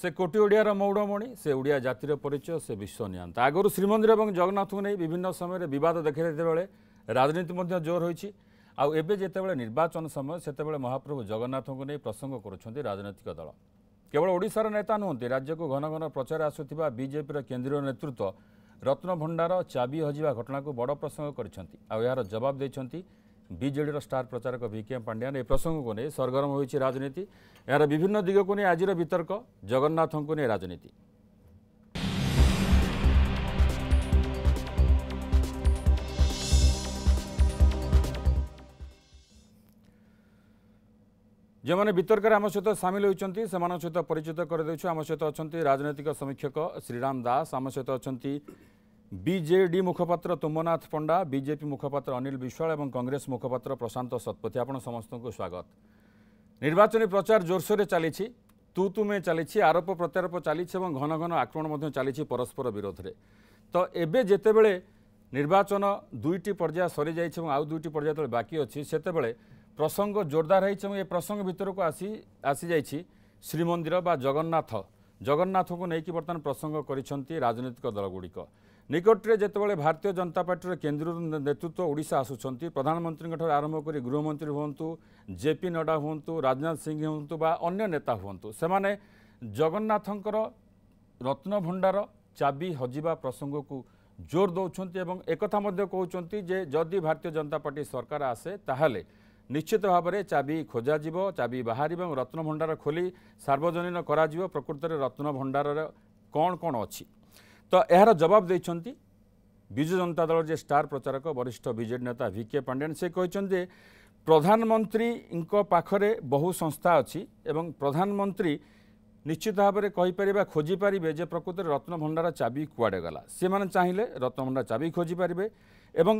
ସେ କୋଟି ଓଡ଼ିଆର ମୌଡ଼ମଣି ସେ ଓଡ଼ିଆ ଜାତିର ପରିଚୟ ସେ ବିଶ୍ୱ ନିଅନ୍ତ ଆଗରୁ ଶ୍ରୀମନ୍ଦିର ଏବଂ ଜଗନ୍ନାଥଙ୍କୁ ନେଇ ବିଭିନ୍ନ ସମୟରେ ବିବାଦ ଦେଖାଯାଇଥିବାବେଳେ ରାଜନୀତି ମଧ୍ୟ ଜୋର ହୋଇଛି ଆଉ ଏବେ ଯେତେବେଳେ ନିର୍ବାଚନ ସମୟ ସେତେବେଳେ ମହାପ୍ରଭୁ ଜଗନ୍ନାଥଙ୍କୁ ନେଇ ପ୍ରସଙ୍ଗ କରୁଛନ୍ତି ରାଜନୈତିକ ଦଳ କେବଳ ଓଡ଼ିଶାର ନେତା ନୁହନ୍ତି ରାଜ୍ୟକୁ ଘନ ଘନ ପ୍ରଚାର ଆସୁଥିବା ବିଜେପିର କେନ୍ଦ୍ରୀୟ ନେତୃତ୍ୱ ରତ୍ନଭଣ୍ଡାର ଚାବି ହଜିବା ଘଟଣାକୁ ବଡ଼ ପ୍ରସଙ୍ଗ କରିଛନ୍ତି ଆଉ ଏହାର ଜବାବ ଦେଇଛନ୍ତି विजेडि स्टार प्रचारक भिके पाण्ड्यान् ए प्रसङ्गको नै सरगरम हुन्छ राजनीति यहाँ विभिन्न दिग दिगको नै आज र वितर्क जगन्नाथको नै राजनीति वितर्क आम सहित सामेल हुन्छ परिचित गरिदेछु आम सहित अहिले राजनैतिक समीक्षक श्रीराम दास आम सहित अहिले বিজেডি মুখপাত্র তুমনাথ পণ্ডা বিজেপি মুখপাত্র অনিল বিশ্বাল এবং কংগ্রেস মুখপাত্র প্রশান্ত শতপথী আপনার সমস্ত স্বাগত নির্বাচনী প্রচার জোরসোরে চালিছি তু তুমে চালিছি আরোপ প্রত্যারোপ চালিছি এবং ঘন ঘন আক্রমণ মধ্যে চালিছি পরস্পর বিরোধে তো এবে যেতবে নির্বাচন দুইটি পর্যায় সরি যাইছে এবং আউ দুইটি পর্যায় যেত বাকি অছি সেতবে প্রসঙ্গ জোরদার হয়েছে এবং এই প্রসঙ্গ ভিতরক আসি আসি যাই শ্রীমন্দির বা জগন্নাথ জগন্নাথকে নেই বর্তমান প্রসঙ্গ করেছেন রাজনৈতিক দলগুড়ি ନିକଟରେ ଯେତେବେଳେ ଭାରତୀୟ ଜନତା ପାର୍ଟିର କେନ୍ଦ୍ର ନେତୃତ୍ୱ ଓଡ଼ିଶା ଆସୁଛନ୍ତି ପ୍ରଧାନମନ୍ତ୍ରୀଙ୍କଠାରୁ ଆରମ୍ଭ କରି ଗୃହମନ୍ତ୍ରୀ ହୁଅନ୍ତୁ ଜେପି ନଡ୍ଡା ହୁଅନ୍ତୁ ରାଜନାଥ ସିଂ ହୁଅନ୍ତୁ ବା ଅନ୍ୟ ନେତା ହୁଅନ୍ତୁ ସେମାନେ ଜଗନ୍ନାଥଙ୍କର ରତ୍ନଭଣ୍ଡାର ଚାବି ହଜିବା ପ୍ରସଙ୍ଗକୁ ଜୋର ଦେଉଛନ୍ତି ଏବଂ ଏକଥା ମଧ୍ୟ କହୁଛନ୍ତି ଯେ ଯଦି ଭାରତୀୟ ଜନତା ପାର୍ଟି ସରକାର ଆସେ ତାହେଲେ ନିଶ୍ଚିତ ଭାବରେ ଚାବି ଖୋଜାଯିବ ଚାବି ବାହାରିବ ଏବଂ ରତ୍ନଭଣ୍ଡାର ଖୋଲି ସାର୍ବଜନୀନ କରାଯିବ ପ୍ରକୃତରେ ରତ୍ନଭଣ୍ଡାରର କ'ଣ କ'ଣ ଅଛି ତ ଏହାର ଜବାବ ଦେଇଛନ୍ତି ବିଜୁ ଜନତା ଦଳର ଯେ ଷ୍ଟାର ପ୍ରଚାରକ ବରିଷ୍ଠ ବିଜେଡ଼ି ନେତା ଭିକେ ପାଣ୍ଡିଆନ୍ ସେ କହିଛନ୍ତି ଯେ ପ୍ରଧାନମନ୍ତ୍ରୀଙ୍କ ପାଖରେ ବହୁ ସଂସ୍ଥା ଅଛି ଏବଂ ପ୍ରଧାନମନ୍ତ୍ରୀ ନିଶ୍ଚିତ ଭାବରେ କହିପାରିବା ଖୋଜିପାରିବେ ଯେ ପ୍ରକୃତରେ ରତ୍ନଭଣ୍ଡାର ଚାବି କୁଆଡ଼େ ଗଲା ସେମାନେ ଚାହିଁଲେ ରତ୍ନଭଣ୍ଡାର ଚାବି ଖୋଜିପାରିବେ ଏବଂ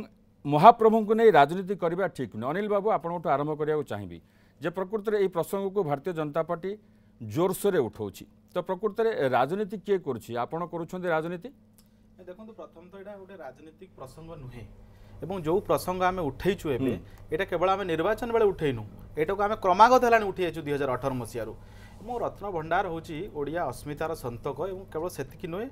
ମହାପ୍ରଭୁଙ୍କୁ ନେଇ ରାଜନୀତି କରିବା ଠିକ୍ ନୁହେଁ ଅନିଲ ବାବୁ ଆପଣଙ୍କଠୁ ଆରମ୍ଭ କରିବାକୁ ଚାହିଁବି ଯେ ପ୍ରକୃତରେ ଏହି ପ୍ରସଙ୍ଗକୁ ଭାରତୀୟ ଜନତା ପାର୍ଟି ଜୋରସୋରରେ ଉଠାଉଛି ତ ପ୍ରକୃତରେ ରାଜନୀତି କିଏ କରୁଛି ଆପଣ କରୁଛନ୍ତି ରାଜନୀତି ଦେଖନ୍ତୁ ପ୍ରଥମତଃ ଏଇଟା ଗୋଟେ ରାଜନୈତିକ ପ୍ରସଙ୍ଗ ନୁହେଁ ଏବଂ ଯେଉଁ ପ୍ରସଙ୍ଗ ଆମେ ଉଠାଇଛୁ ଏବେ ଏଇଟା କେବଳ ଆମେ ନିର୍ବାଚନ ବେଳେ ଉଠାଇନୁ ଏଇଟାକୁ ଆମେ କ୍ରମାଗତ ହେଲାଣି ଉଠାଇଛୁ ଦୁଇ ହଜାର ଅଠର ମସିହାରୁ ଏବଂ ରତ୍ନ ଭଣ୍ଡାର ହେଉଛି ଓଡ଼ିଆ ଅସ୍ମିତାର ସନ୍ତକ ଏବଂ କେବଳ ସେତିକି ନୁହେଁ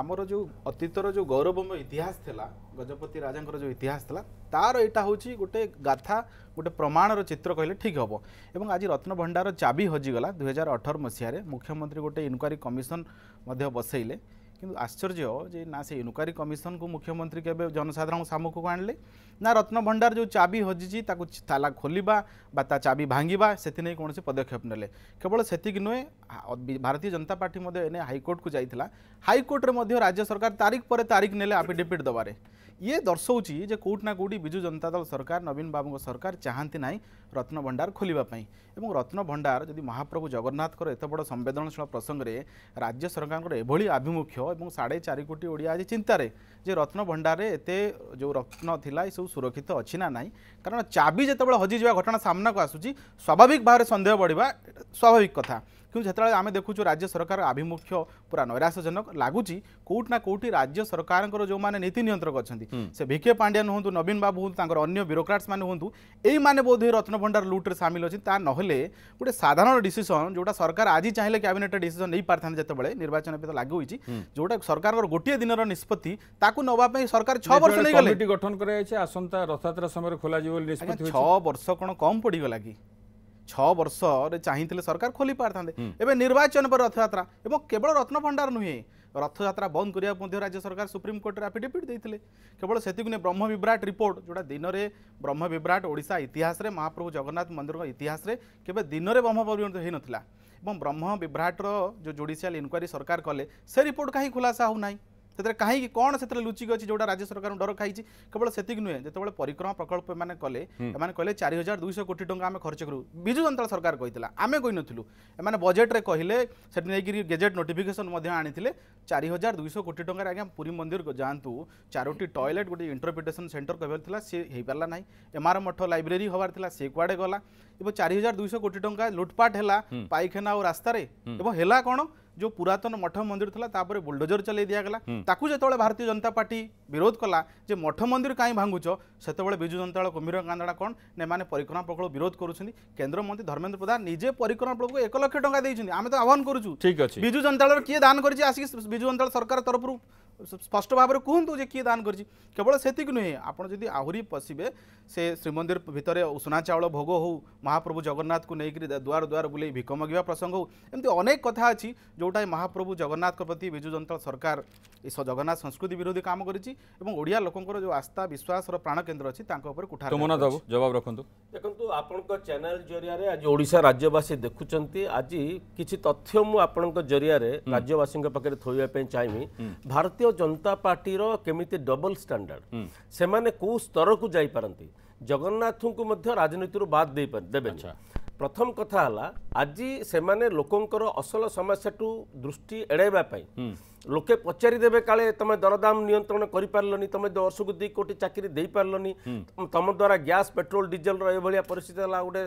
ଆମର ଯେଉଁ ଅତୀତର ଯେଉଁ ଗୌରବମୟ ଇତିହାସ ଥିଲା ଗଜପତି ରାଜାଙ୍କର ଯେଉଁ ଇତିହାସ ଥିଲା ତା'ର ଏଇଟା ହେଉଛି ଗୋଟେ ଗାଥା ଗୋଟେ ପ୍ରମାଣର ଚିତ୍ର କହିଲେ ଠିକ୍ ହେବ ଏବଂ ଆଜି ରତ୍ନଭଣ୍ଡାର ଚାବି ହଜିଗଲା ଦୁଇହଜାର ଅଠର ମସିହାରେ ମୁଖ୍ୟମନ୍ତ୍ରୀ ଗୋଟେ ଇନକ୍ୱାରୀ କମିଶନ ମଧ୍ୟ ବସେଇଲେ कि आश्चर्य ना से इनक्वारी कमिशन को मुख्यमंत्री के जनसाधारण सामुख को आने ना रत्न भंडार जो चाबी हजी ताला खोल चाबी भांगा से कौन से पदक्षेप ने केवल से नुहे भारतीय जनता पार्टी एने हाइकोर्ट को जाता हाइकोर्टे राज्य सरकार तारीख पर तारीख ने आफिडेट दबारे ये दर्शाऊँ कौटना कौटी विजु जनता दल सरकार नवीन बाबू सरकार चाहती ना रत्न भंडार खोलवाई रत्न भंडार जदि महाप्रभु जगन्नाथ एत बड़ संवेदनशील प्रसंगे राज्य सरकार आभिमुख्य ଏବଂ ସାଢ଼େ ଚାରି କୋଟି ଓଡ଼ିଆ ଆଜି ଚିନ୍ତାରେ ଯେ ରତ୍ନଭଣ୍ଡାରରେ ଏତେ ଯେଉଁ ରତ୍ନ ଥିଲା ଏସବୁ ସୁରକ୍ଷିତ ଅଛି ନା ନାହିଁ କାରଣ ଚାବି ଯେତେବେଳେ ହଜିଯିବା ଘଟଣା ସାମ୍ନାକୁ ଆସୁଛି ସ୍ୱାଭାବିକ ଭାବରେ ସନ୍ଦେହ ବଢ଼ିବା ସ୍ୱାଭାବିକ କଥା କିନ୍ତୁ ଯେତେବେଳେ ଆମେ ଦେଖୁଛୁ ରାଜ୍ୟ ସରକାର ଆଭିମୁଖ୍ୟ ପୁରା ନୈରାଶ୍ୟଜନକ ଲାଗୁଛି କେଉଁଠି ନା କେଉଁଠି ରାଜ୍ୟ ସରକାରଙ୍କର ଯେଉଁମାନେ ନୀତି ନିୟନ୍ତ୍ରକ ଅଛନ୍ତି ସେ ଭିକେ ପାଣ୍ଡିଆ ହୁଅନ୍ତୁ ନବୀନ ବାବୁ ହୁଅନ୍ତୁ ତାଙ୍କର ଅନ୍ୟ ବ୍ୟୁରୋକ୍ରାଟ୍ସ ମାନେ ହୁଅନ୍ତୁ ଏଇମାନେ ବୋଧ ବୋଧହୁଏ ରତ୍ନଭଣ୍ଡାର ଲୁଟ୍ରେ ସାମିଲ ଅଛନ୍ତି ତା ନହେଲେ ଗୋଟେ ସାଧାରଣ ଡିସିସନ୍ ଯେଉଁଟା ସରକାର ଆଜି ଚାହିଁଲେ କ୍ୟାବିନେଟ୍ ଡିସିସନ୍ ନେଇପାରିଥାନ୍ତେ ଯେତେବେଳେ ନିର୍ବାଚନ ଏବେ ତ ଲାଗୁ ହୋଇଛି ଯେଉଁଟା ସରକାରଙ୍କର ଗୋଟିଏ ଦିନର ନିଷ୍ପତ୍ତି ତାକୁ ନେବା ପାଇଁ ସରକାର ଛଅ ବର୍ଷ ନେଇଗଲେ ଗଠନ କରାଯାଇଛି ଆସନ୍ତା ରଥଯାତ୍ରା ସମୟରେ ଖୋଲାଯିବ ବୋଲି ଛଅ ବର୍ଷ କ'ଣ କମ୍ ପଡ଼ିଗଲା କି ଛଅ ବର୍ଷରେ ଚାହିଁଥିଲେ ସରକାର ଖୋଲି ପାରିଥାନ୍ତେ ଏବେ ନିର୍ବାଚନ ପରେ ରଥଯାତ୍ରା ଏବଂ କେବଳ ରତ୍ନଭଣ୍ଡାର ନୁହେଁ ରଥଯାତ୍ରା ବନ୍ଦ କରିବା ମଧ୍ୟ ରାଜ୍ୟ ସରକାର ସୁପ୍ରିମକୋର୍ଟରେ ଆଫିଡେଭିଟ୍ ଦେଇଥିଲେ କେବଳ ସେତିକି ନୁହେଁ ବ୍ରହ୍ମ ବିଭ୍ରାଟ ରିପୋର୍ଟ ଯେଉଁଟା ଦିନରେ ବ୍ରହ୍ମ ବିଭ୍ରାଟ ଓଡ଼ିଶା ଇତିହାସରେ ମହାପ୍ରଭୁ ଜଗନ୍ନାଥ ମନ୍ଦିରଙ୍କ ଇତିହାସରେ କେବେ ଦିନରେ ବ୍ରହ୍ମ ପରିଣତ ହୋଇନଥିଲା ଏବଂ ବ୍ରହ୍ମ ବିଭ୍ରାଟର ଯେଉଁ ଜୁଡ଼ିସିଆଲ ଇନକ୍ୱାରୀ ସରକାର କଲେ ସେ ରିପୋର୍ଟ କାହିଁ ଖୁଲାସା ହେଉନାହିଁ ସେଥିରେ କାହିଁକି କ'ଣ ସେଥିରେ ଲୁଚିକି ଅଛି ଯେଉଁଟା ରାଜ୍ୟ ସରକାରଙ୍କୁ ଡର ଖାଇଛି କେବଳ ସେତିକି ନୁହେଁ ଯେତେବେଳେ ପରିକ୍ରମା ପ୍ରକଳ୍ପ ଏମାନେ କଲେ ଏମାନେ କହିଲେ ଚାରି ହଜାର ଦୁଇଶହ କୋଟି ଟଙ୍କା ଆମେ ଖର୍ଚ୍ଚ କରୁ ବିଜୁ ଜନତା ସରକାର କହିଥିଲା ଆମେ କହିନଥିଲୁ ଏମାନେ ବଜେଟ୍ରେ କହିଲେ ସେଠି ନେଇକିରି ଗେଜେଟ୍ ନୋଟିଫିକେସନ୍ ମଧ୍ୟ ଆଣିଥିଲେ ଚାରି ହଜାର ଦୁଇଶହ କୋଟି ଟଙ୍କାରେ ଆଜ୍ଞା ପୁରୀ ମନ୍ଦିର ଯାଆନ୍ତୁ ଚାରୋଟି ଟଏଲେଟ୍ ଗୋଟେ ଇଣ୍ଟରପ୍ରିଟେସନ୍ ସେଣ୍ଟର କହିବାର ଥିଲା ସେ ହେଇପାରିଲା ନାହିଁ ଏମାର ମଠ ଲାଇବ୍ରେରୀ ହେବାର ଥିଲା ସେ କୁଆଡ଼େ ଗଲା ଏବଂ ଚାରି ହଜାର ଦୁଇଶହ କୋଟି ଟଙ୍କା ଲୁଟପାଟ ହେଲା ପାଇଖାନା ଆଉ ରାସ୍ତାରେ ଏବଂ ହେଲା କ'ଣ जो पुरातन मठ मंदिर था तापर बुलडोजर चलई दिगला जो भारतीय जनता पार्टी विरोध कला जे मठ मंदिर कहीं भांगुच से विजु जनता दल कुम्भीर कांदड़ा कौन ने परिक्रमा प्रकल्प विरोध करुँच केन्द्रमंत्री धर्मेन्द्र प्रधान निजे परिक्रमा प्रकल्प एक लक्ष टा आम तो आह्वान करुचु ठीक अच्छे विजु जनता दल किए दान कर आसिक विजु जनता सरकार तरफ ସ୍ପଷ୍ଟ ଭାବରେ କୁହନ୍ତୁ ଯେ କିଏ ଦାନ କରିଛି କେବଳ ସେତିକି ନୁହେଁ ଆପଣ ଯଦି ଆହୁରି ପଶିବେ ସେ ଶ୍ରୀମନ୍ଦିର ଭିତରେ ଉଷୁନା ଚାଉଳ ଭୋଗ ହେଉ ମହାପ୍ରଭୁ ଜଗନ୍ନାଥଙ୍କୁ ନେଇକରି ଦୁଆର ଦୁଆର ବୁଲେଇ ଭିକ ମଗିବା ପ୍ରସଙ୍ଗ ହେଉ ଏମିତି ଅନେକ କଥା ଅଛି ଯେଉଁଟା ମହାପ୍ରଭୁ ଜଗନ୍ନାଥଙ୍କ ପ୍ରତି ବିଜୁ ଜନତା ସରକାର ଏ ଜଗନ୍ନାଥ ସଂସ୍କୃତି ବିରୋଧୀ କାମ କରିଛି ଏବଂ ଓଡ଼ିଆ ଲୋକଙ୍କର ଯେଉଁ ଆସ୍ଥା ବିଶ୍ୱାସର ପ୍ରାଣକେନ୍ଦ୍ର ଅଛି ତାଙ୍କ ଉପରେ କୁଠା ବାବୁ ଜବାବ ରଖନ୍ତୁ ଦେଖନ୍ତୁ ଆପଣଙ୍କ ଚ୍ୟାନେଲ ଜରିଆରେ ଆଜି ଓଡ଼ିଶା ରାଜ୍ୟବାସୀ ଦେଖୁଛନ୍ତି ଆଜି କିଛି ତଥ୍ୟ ମୁଁ ଆପଣଙ୍କ ଜରିଆରେ ରାଜ୍ୟବାସୀଙ୍କ ପାଖରେ ଥୋଇବା ପାଇଁ ଚାହିଁବି ଭାରତୀୟ জাতীয় জনতা পার্টির কেমিতি ডবল স্ট্যান্ডার্ড সেমানে কেউ স্তরকু যাইপারতি জগন্নাথଙ୍କୁ ମଧ୍ୟ ରାଜନୀତିରୁ ବାଦ ଦେଇ ଦେବେନି ପ୍ରଥମ କଥା ହେଲା ଆଜି ସେମାନେ ଲୋକଙ୍କର ଅସଲ ସମସ୍ୟାଠୁ ଦୃଷ୍ଟି ଏଡ଼ାଇବା ପାଇଁ ଲୋକେ ପଚାରିଦେବେ କାଳେ ତମେ ଦରଦାମ ନିୟନ୍ତ୍ରଣ କରିପାରିଲନି ତମେ ବର୍ଷକୁ ଦୁଇ କୋଟି ଚାକିରି ଦେଇପାରିଲନି ତମ ଦ୍ୱାରା ଗ୍ୟାସ୍ ପେଟ୍ରୋଲ ଡିଜେଲର ଏଭଳିଆ ପରିସ୍ଥିତି ହେଲା ଗୋଟେ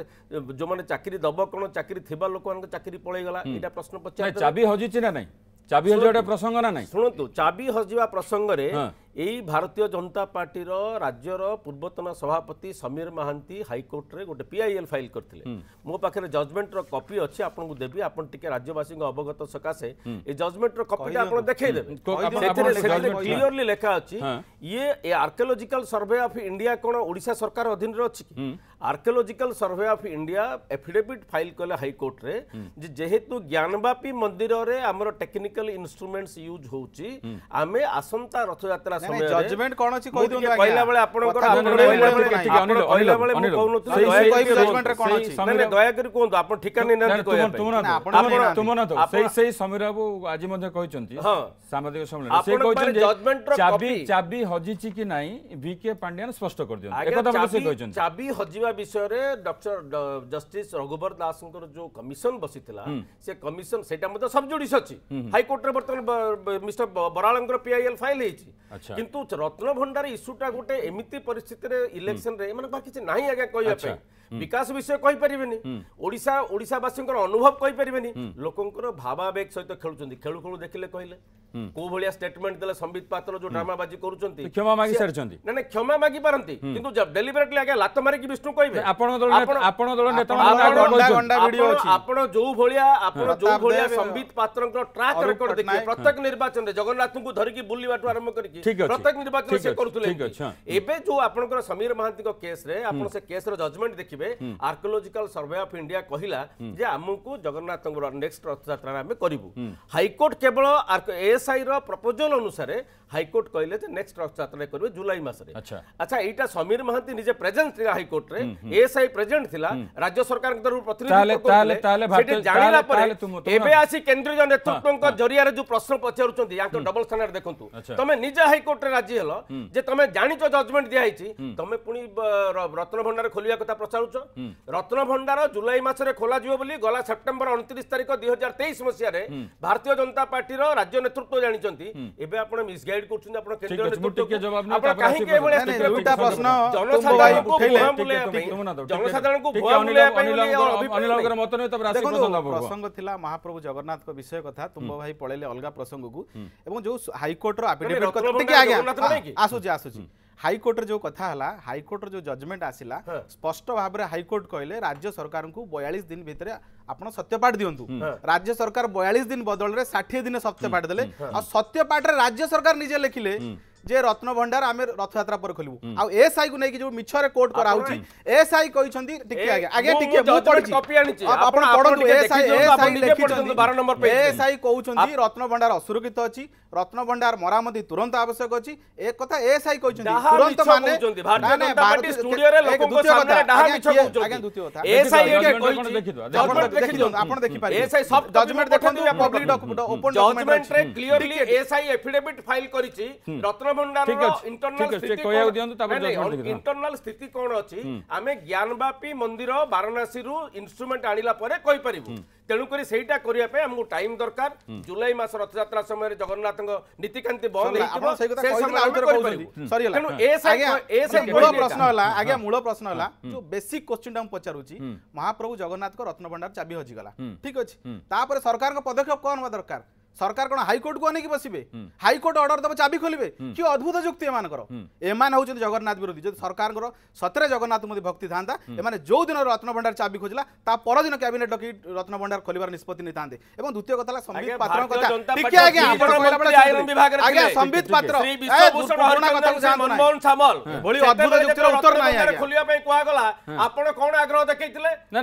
ଯେଉଁମାନେ ଚାକିରି ଦେବ କ'ଣ ଚାକିରି ଥିବା ଲୋକମାନଙ୍କ ଚାକିରି ପଳେଇଗଲା ଏଇଟା ପ୍ରଶ୍ନ ପଚାର ଚାବି ହଜିଛି ନା ନାହିଁ ଚାବି ହଜିବା ପ୍ରସଙ୍ଗ ନା ନାହିଁ ଶୁଣନ୍ତୁ ଚାବି ହଜିବା ପ୍ରସଙ୍ଗରେ এই ভারতীয় জনতা পার্টির রাজ্যর পূর্বতন সভাপতি সমীর মহান্তি হাইকোর্টরে গোটে পিআইএল ফাইল করলে মো পাখে জজমেন্টর কপি অছি আপনার দেবি আপনার টিকি রাজ্যবাসী অবগত সকাশে এই জজমেন্টর কপিটা আপনার দেখাই দেবে ক্লিয়রলি লেখা অছি ইয়ে এ আর্কিওলোজিকাল সর্ভে অফ ইন্ডিয়া কোণ ওড়িশা সরকার অধীনরে অছি archaeological survey of India affidavit file কলে হাইকোর্টরে যে যেহেতু জ্ঞানবাপী মন্দিরের আমার টেকনিক্যাল ইনস্ট্রুমেন্টস ইউজ হচ্ছে আমি আসন্তা রথযাত্রা ଜଜମେଣ୍ଟ କ'ଣ ଅଛି କହିଦିଅନ୍ତୁ କହିଲା ବେଳେ ଆପଣଙ୍କର କହିଲା ବେଳେ ମୁଁ କହୁନଥିଲି ଦୟାକରି କୁହନ୍ତୁ ଆପଣ ଠିକା ନେଇନାହାନ୍ତି ସେଇ ସେଇ ସମୀର ବାବୁ ଆଜି ମଧ୍ୟ କହିଛନ୍ତି ସାମ୍ବାଦିକ ସମ୍ମିଳନୀ ସେ କହିଛନ୍ତି ଚାବି ଚାବି ହଜିଛି କି ନାହିଁ ଭି କେ ପାଣ୍ଡିଆନ ସ୍ପଷ୍ଟ କରିଦିଅନ୍ତୁ ଏକଥା ମଧ୍ୟ ସେ କହିଛନ୍ତି ଚାବି ହଜିବା ବିଷୟରେ ଡକ୍ଟର ଜଷ୍ଟିସ ରଘୁବର ଦାସଙ୍କର ଯୋଉ କମିଶନ ବସିଥିଲା ସେ କମିଶନ ସେଇଟା ମଧ୍ୟ ସବଜୁଡିସ୍ ଅଛି ହାଇକୋର୍ଟରେ ବର୍ତ୍ତମାନ ମିଷ୍ଟର ବରାଳଙ୍କର ପିଆଇଏଲ୍ ଫାଇଲ୍ ହେଇଛି কিন্তু রত্নভণ্ডার ইস্যুটা গোটে এমিতি পরিস্থিতিরে ইলেকশনরে এমানে পাখি কিছু নাই আজ্ঞা কইয়া পাই বিকাশ বিষয় কইপারিবেনি ওড়িশা ওড়িশাবাসীঙ্কর অনুভব কইপারিবেনি লোকঙ্কর ভাবাবেগ সহিত খেলুচন্তি খেলু খেলু দেখিলে কইলে କୋଉ ଭଳିଆ ଷ୍ଟେଟମେଣ୍ଟ ଦେଲେ ସମ୍ବିତ ପାତ୍ର ଯୋଉ ଡ୍ରାମାବାଜି କରୁଛନ୍ତି କ୍ଷମା ମାଗି ସାରିଛନ୍ତି ନା ନା କ୍ଷମା ମାଗି ପାରନ୍ତି କିନ୍ତୁ ଡେଲିବରେଟଲି ଆଜ୍ଞା ଲାତ ମାରିକି ବିଷ୍ଣୁ କହିବେ ଆପଣ ଦଳ ଆପଣ ଦଳ ଆପଣ ଯୋଉ ଭଳିଆ ଆପଣ ଯୋଉ ଭଳିଆ ସମ୍ବିତ ପାତ୍ରଙ୍କ ଟ୍ରାକ୍ ରେକର୍ଡ ଦେଖିବେ ପ୍ରତ୍ୟେକ ନିର୍ବାଚନରେ ଜଗନ୍ନାଥଙ୍କୁ ଧରିକି ବୁଲିବାଠୁ ଆରମ୍ଭ କରିକି ପ୍ରତ୍ୟେକ ନିର୍ବାଚନ ସେ କରୁଥିଲେ ଏବେ ଯୋଉ ଆପଣଙ୍କର ସମୀର ମହାନ୍ତିଙ୍କ କେସ୍ରେ ଆପଣ ସେ କେସ୍ର ଜଜମେଣ୍ଟ ଦେଖିବେ ଆର୍କୋଲୋଜିକାଲ ସର୍ଭେ ଅଫ୍ ଇଣ୍ଡିଆ କହିଲା ଯେ ଆମକୁ ଜଗନ୍ନାଥଙ୍କର ନେକ୍ସଟ ରଥଯାତ୍ରାରେ ଆମେ କରିବୁ ହାଇକୋର୍ଟ କେବଳ ଏଏସ୍ଆଇର ପ୍ରପୋଜାଲ ଅନୁସାରେ ହାଇକୋର୍ଟ କହିଲେ ଯେ ନେକ୍ସଟ ରଥଯାତ୍ରାରେ କରିବେ ଜୁଲାଇ ମାସରେ ଆଚ୍ଛା ଏଇଟା ସମୀର ମହାନ୍ତି ନିଜେ ପ୍ରେଜେଣ୍ଟ ଥିଲା ହାଇକୋର୍ଟରେ ଏଏସ୍ଆଇ ପ୍ରେଜେଣ୍ଟ ଥିଲା ରାଜ୍ୟ ସରକାରଙ୍କ ତରଫରୁ ପ୍ରତିନିଧି ଜାଣିଲା ପରେ ଏବେ ଆସି କେନ୍ଦ୍ରୀୟ ନେତୃତ୍ୱଙ୍କ ଜରିଆରେ ଯୋଉ ପ୍ରଶ୍ନ ପଚାରୁଛନ୍ତି ୟାଙ୍କ ଡବଲ ସ୍ଥାନରେ ଦେଖନ୍ତୁ ତମେ ନିଜେ ହାଇକୋର୍ଟରେ ରାଜି ହେଲ ଯେ ତମେ ଜାଣିଛ ଜଜମେଣ୍ଟ ଦିଆହେଇଛି ତମେ ପୁଣି ରତ୍ନଭଣ୍ଡାର ଖୋଲିବା କଥା ପ୍ରଚାରୁଛ ରତ୍ନଭଣ୍ଡାର ଜୁଲାଇ ମାସରେ ଖୋଲାଯିବ ବୋଲି ଗଲା ସେପ୍ଟେମ୍ବର ଅଣତିରିଶ ତାରିଖ ଦୁଇ ହଜାର ତେଇଶ ମସିହାରେ ଭାରତୀୟ ଜନତା ପାର୍ଟିର ରାଜ୍ୟ ନେତୃତ୍ୱ ଜାଣିଛନ୍ତି ଏବେ ଆପଣ ମିସଗାଇଡ୍ लीड करछन अपन केंद्र नेतृत्व को ठीक है जवाब न अपन काहे के एबले दुटा प्रश्न जनसाधारण को जनसाधारण को भोले अनिल अनिल महाप्रभु जगन्नाथ को विषय कथा तुम भाई पढेले प्रसंग हाई कोर्ट जो कथा हला हाई कोर्ट जो जजमेंट आसिला स्पष्ट भाबरे हाई कोर्ट कहले राज्य सरकार को 42 दिन भीतर ଆପଣ ସତ୍ୟପାଠ ଦିଅନ୍ତୁ ରାଜ୍ୟ ସରକାର ବୟାଳିଶ ଦିନ ବଦଳରେ ଷାଠିଏ ଦିନ ସତ୍ୟପାଠ ଦେଲେ ଆଉ ସତ୍ୟପାଠରେ ରାଜ୍ୟ ସରକାର ନିଜେ ଲେଖିଲେ যে রত্নভণ্ডার আমি রথযাত্রা পরে খোলিবু আউ এসআই কু নেকি যে মিছরে কোর্ট করা হচ্ছে এসআই কইছন্তি টিকে আগে আগে টিকে মু পড়ছি আপন পড়ন্তু এসআই এসআই লেখিছন্তি 12 নম্বর পেজ এসআই কইছন্তি রত্নভণ্ডার অসুরক্ষিত অছি রত্নভণ্ডার মরামতি তুরন্ত আবশ্যক অছি এ কথা এসআই কইছন্তি তুরন্ত মানে না না ভারতীয় স্টুডিও রে লোকଙ୍କ সামনে ডাহা মিছ কইছন্তি আগে দ্বিতীয় কথা এসআই এটা কইছি জজমেন্ট দেখি দিও আপন দেখি পারি এসআই সব জজমেন্ট দেখন্তু public document open document judgement রে ক্লিয়ারলি এসআই এফিডেভিট ফাইল করিছি রত্ন ଇଣ୍ଟରନାଲ ସ୍ଥିତି କଣ ଅଛି ଆମେ ଜ୍ଞାନବାପୀ ମନ୍ଦିର ବାରାଣାସୀରୁ ଇନଷ୍ଟ୍ରୁମେଣ୍ଟ ଆଣିଲା ପରେ କହିପାରିବୁ ତେଣୁକରି ସେଇଟା କରିବା ପାଇଁ ଆମକୁ ଟାଇମ ଦରକାର ଜୁଲାଇ ମାସ ରଥଯାତ୍ରା ସମୟରେ ଜଗନ୍ନାଥଙ୍କ ନୀତିକାନ୍ତି ବନ୍ଦ ପ୍ରଶ୍ନ ହେଲା ଆଜ୍ଞା ମୂଳ ପ୍ରଶ୍ନ ହେଲା ଯୋଉ ବେସିକ କୋଶ୍ଚିନ୍ ଟା ମୁଁ ପଚାରୁଛି ମହାପ୍ରଭୁ ଜଗନ୍ନାଥଙ୍କ ରତ୍ନଭଣ୍ଡାର ଚାବି ହଜିଗଲା ଠିକ ଅଛି ତାପରେ ସରକାରଙ୍କ ପଦକ୍ଷେପ କଣ ହେବା ଦରକାର সরকার কোণ হাইকোর্ট কু অনেক বসবে হাইকোর্ট অর্ডর দেব চাবি খোলবে কি অদ্ভুত যুক্তি এমানকর এমান হচ্ছেন জগন্নাথ বিরোধী যদি সরকার সতরে জগন্নাথ মোদী ভক্তি থাকে এমানে যে দিন রত্নভণ্ডার চাবি খোঁজলা তা পরদিন ক্যাবিনেট ডকি রত্নভণ্ডার খোলার নিষ্পতি নিতে এবং দ্বিতীয় কথা হল সম্বিত পাত্র কথা টিকে আগে আগে সম্বিত পাত্র পুরোনা কথা মনমোহন সামল ভলি অদ্ভুত যুক্তির উত্তর নাই আগে খোলিবা পাই কোয়া গলা আপন কোন আগ্রহ দেখাইতিলে না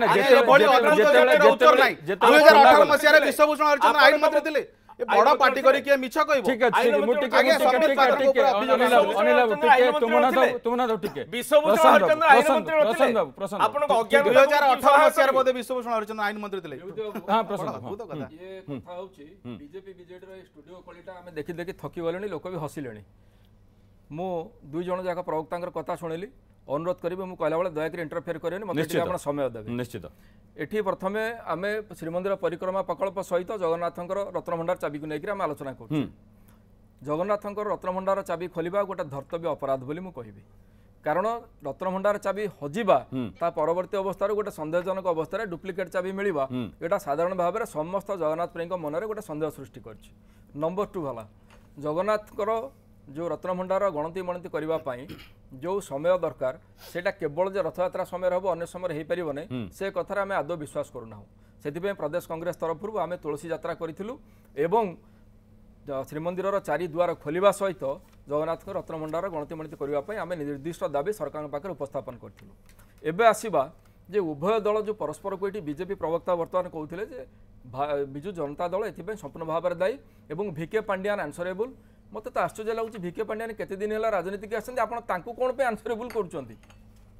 বড় পার্টি করি কি মিছ কইব ঠিক আছে মু টিকে টিকে টিকে টিকে অনিল অনিল টিকে তুমনা দাও তুমনা দাও টিকে বিশ্বভূষণ হরিচন্দ্র আইন মন্ত্রী রতন বাবু প্রসন্ন আপনাকে অজ্ঞান 2018 মସିହାରେ ବୋଧେ বিশ্বভূষণ হরিচন্দ্র আইন মন্ত্রী ଥିଲେ হ্যাঁ প্রসন্ন বহুত কথা ইয়ে কথা হচ্ছে বিজেপি বিজেডি র স্টুডিও কোলিটা আমি দেখি দেখি থকি গলেনি লোক বি হসিলেনি মু দুই জন যাক প্রবক্তাঙ্কর কথা শুনিলি ଅନୁରୋଧ କରିବି ମୁଁ କହିଲା ବେଳେ ଦୟାକରି ଇଣ୍ଟରଫିୟର କରିବେନି ମୋତେ ଆପଣ ସମୟ ଦେବେ ନିଶ୍ଚିତ ଏଠି ପ୍ରଥମେ ଆମେ ଶ୍ରୀମନ୍ଦିର ପରିକ୍ରମା ପ୍ରକଳ୍ପ ସହିତ ଜଗନ୍ନାଥଙ୍କର ରତ୍ନଭଣ୍ଡାର ଚାବିକୁ ନେଇକରି ଆମେ ଆଲୋଚନା କରୁଛୁ ଜଗନ୍ନାଥଙ୍କର ରତ୍ନଭଣ୍ଡାର ଚାବି ଖୋଲିବା ଗୋଟେ ଧର୍ତ୍ତବ୍ୟ ଅପରାଧ ବୋଲି ମୁଁ କହିବି କାରଣ ରତ୍ନଭଣ୍ଡାର ଚାବି ହଜିବା ତା ପରବର୍ତ୍ତୀ ଅବସ୍ଥାରୁ ଗୋଟେ ସନ୍ଦେହଜନକ ଅବସ୍ଥାରେ ଡୁପ୍ଲିକେଟ୍ ଚାବି ମିଳିବା ଏଇଟା ସାଧାରଣ ଭାବରେ ସମସ୍ତ ଜଗନ୍ନାଥ ପ୍ରେମୀଙ୍କ ମନରେ ଗୋଟେ ସନ୍ଦେହ ସୃଷ୍ଟି କରିଛି ନମ୍ବର ଟୁ ହେଲା ଜଗନ୍ନାଥଙ୍କର जो रत्नभंडार गणति मणति करने जो समय दरकार सेटा केवल जो रथयात्रा समय हम अन्य समय हो पार नहीं से कथा आम आदौ विश्वास करूना से प्रदेश कंग्रेस तरफ आम तुलसी जात्रा करूँ श्रीमंदिर चारि दुआर खोल सहित जगन्नाथ रत्नभंडार गणति मणति करने आम निर्दिष्ट दाबी सरकार उपस्थापन करूँ एवं आसवा जे उभय दल जो परस्पर को ये बजेपी प्रवक्ता बर्तमान कहते हैं जे विजु जनता दल ए संपूर्ण भाव दायी और भिके पांडियान आनसरेबुल মতো তো আশ্চর্য লাগুচি ভিকে পাণ্ডিয়ান কেতদিন হল রাজনীতিকে আসছেন আপনার তাঁকু কোণ পে আনসরেবল করছেন